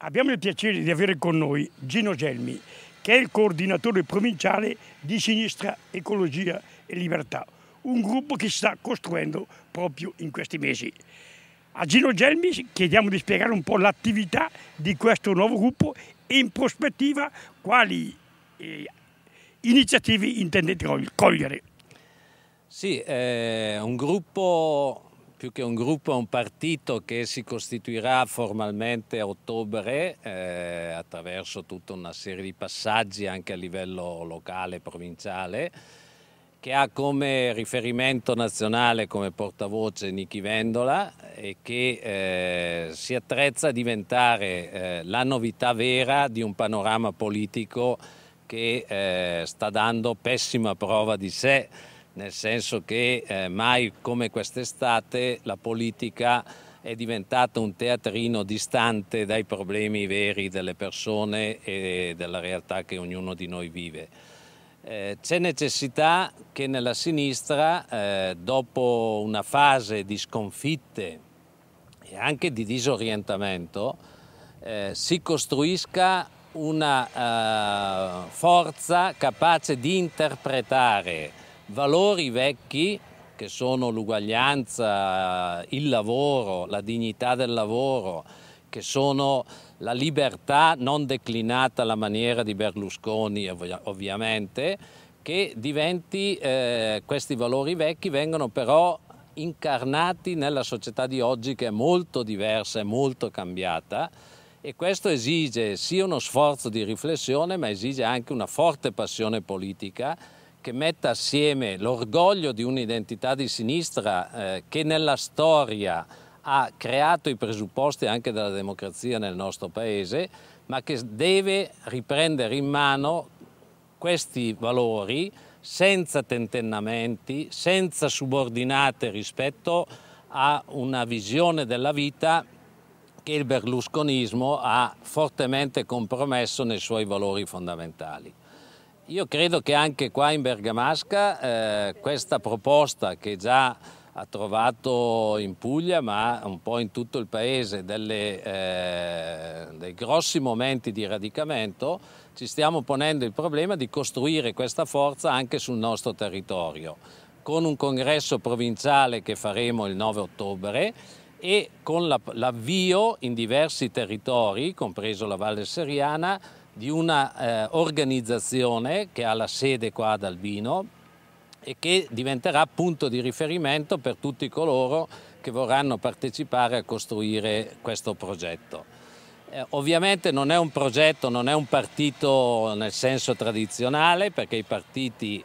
Abbiamo il piacere di avere con noi Gino Gelmi, che è il coordinatore provinciale di Sinistra Ecologia e Libertà, un gruppo che si sta costruendo proprio in questi mesi. A Gino Gelmi chiediamo di spiegare un po' l'attività di questo nuovo gruppo e in prospettiva quali eh, iniziative intendete cogliere. Sì, è eh, un gruppo più che un gruppo, un partito che si costituirà formalmente a ottobre eh, attraverso tutta una serie di passaggi anche a livello locale e provinciale che ha come riferimento nazionale come portavoce Nichi Vendola e che eh, si attrezza a diventare eh, la novità vera di un panorama politico che eh, sta dando pessima prova di sé nel senso che eh, mai come quest'estate la politica è diventata un teatrino distante dai problemi veri delle persone e della realtà che ognuno di noi vive. Eh, c'è necessità che nella sinistra, eh, dopo una fase di sconfitte e anche di disorientamento, eh, si costruisca una eh, forza capace di interpretare valori vecchi che sono l'uguaglianza, il lavoro, la dignità del lavoro, che sono la libertà non declinata alla maniera di Berlusconi ovviamente, che diventi, eh, questi valori vecchi vengono però incarnati nella società di oggi che è molto diversa e molto cambiata e questo esige sia uno sforzo di riflessione ma esige anche una forte passione politica che metta assieme l'orgoglio di un'identità di sinistra eh, che nella storia ha creato i presupposti anche della democrazia nel nostro paese, ma che deve riprendere in mano questi valori senza tentennamenti, senza subordinate rispetto a una visione della vita che il berlusconismo ha fortemente compromesso nei suoi valori fondamentali. Io credo che anche qua in Bergamasca eh, questa proposta che già ha trovato in Puglia ma un po' in tutto il paese delle, eh, dei grossi momenti di radicamento, ci stiamo ponendo il problema di costruire questa forza anche sul nostro territorio, con un congresso provinciale che faremo il 9 ottobre e con l'avvio in diversi territori, compreso la Valle Seriana, di un'organizzazione eh, che ha la sede qua ad Albino e che diventerà punto di riferimento per tutti coloro che vorranno partecipare a costruire questo progetto. Eh, ovviamente non è un progetto, non è un partito nel senso tradizionale perché i partiti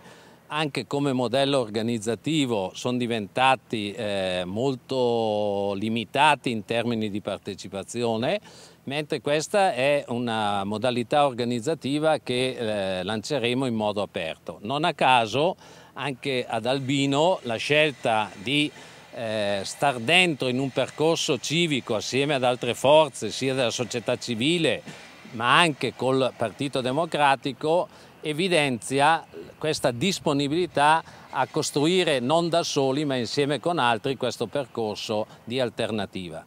anche come modello organizzativo sono diventati eh, molto limitati in termini di partecipazione mentre questa è una modalità organizzativa che eh, lanceremo in modo aperto. Non a caso anche ad Albino la scelta di eh, star dentro in un percorso civico assieme ad altre forze, sia della società civile ma anche col Partito Democratico, evidenzia questa disponibilità a costruire non da soli ma insieme con altri questo percorso di alternativa.